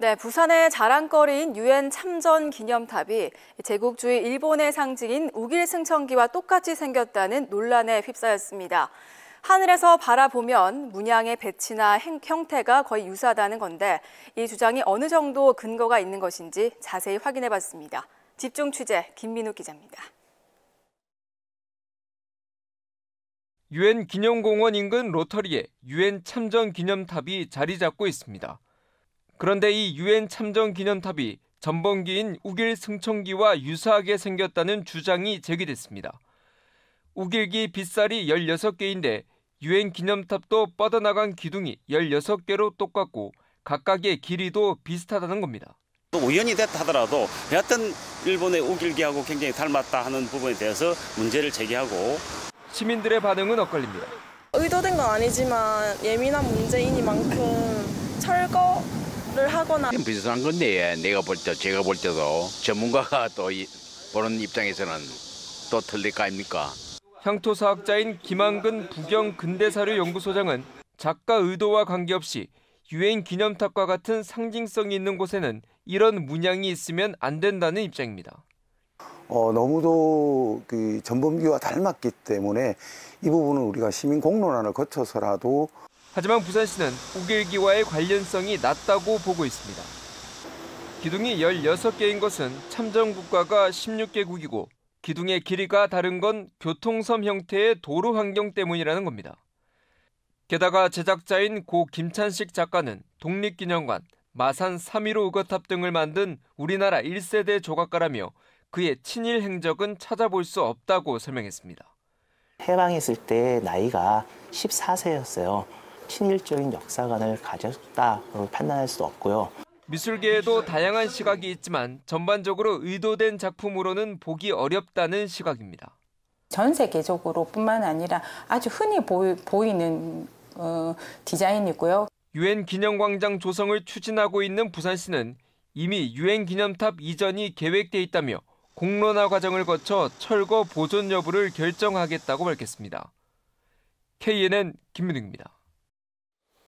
네, 부산의 자랑거리인 유엔 참전 기념탑이 제국주의 일본의 상징인 우길승천기와 똑같이 생겼다는 논란에 휩싸였습니다. 하늘에서 바라보면 문양의 배치나 행, 형태가 거의 유사하다는 건데 이 주장이 어느 정도 근거가 있는 것인지 자세히 확인해 봤습니다. 집중 취재 김민우 기자입니다. 유엔 기념공원 인근 로터리에 유엔 참전 기념탑이 자리 잡고 있습니다. 그런데 이 유엔 참전 기념탑이 전범기인 우길 승천기와 유사하게 생겼다는 주장이 제기됐습니다. 우길기 빗살이 16개인데 유엔 기념탑도 뻗어나간 기둥이 16개로 똑같고 각각의 길이도 비슷하다는 겁니다. 또우연이 됐다 하더라도 여하튼 일본의 우길기하고 굉장히 닮았다 하는 부분에 대해서 문제를 제기하고 시민들의 반응은 엇갈립니다. 의도된 건 아니지만 예민한 문제이니만큼 철거 하거나 비슷한 건데 내가 볼 때, 제가 볼 때도 전문가가 또 이, 보는 입장에서는 또 틀릴 거아니까 향토사학자인 김한근 부경근대사료연구소장은 작가 의도와 관계없이 유엔 기념탑과 같은 상징성이 있는 곳에는 이런 문양이 있으면 안 된다는 입장입니다. 어, 너무도 그 전범기와 닮았기 때문에 이 부분은 우리가 시민 공론화를 거쳐서라도 하지만 부산시는 우길기와의 관련성이 낮다고 보고 있습니다. 기둥이 16개인 것은 참전국가가 16개국이고 기둥의 길이가 다른 건 교통섬 형태의 도로 환경 때문이라는 겁니다. 게다가 제작자인 고 김찬식 작가는 독립기념관, 마산 3.15 의거탑 등을 만든 우리나라 1세대 조각가라며 그의 친일 행적은 찾아볼 수 없다고 설명했습니다. 해방했을 때 나이가 14세였어요. 신일적인 역사관을 가졌다 고 판단할 수 없고요. 미술계에도 다양한 시각이 있지만 전반적으로 의도된 작품으로는 보기 어렵다는 시각입니다. 전 세계적으로 뿐만 아니라 아주 흔히 보이, 는 어, 디자인이고요. 유엔 기념광장 조성을 추진하고 있는 부산시는 이미 유엔 기념탑 이전이 계획돼 있다며 공론화 과정을 거쳐 철거 보존 여부를 결정하겠다고 밝혔습니다. KNN 김민욱입니다.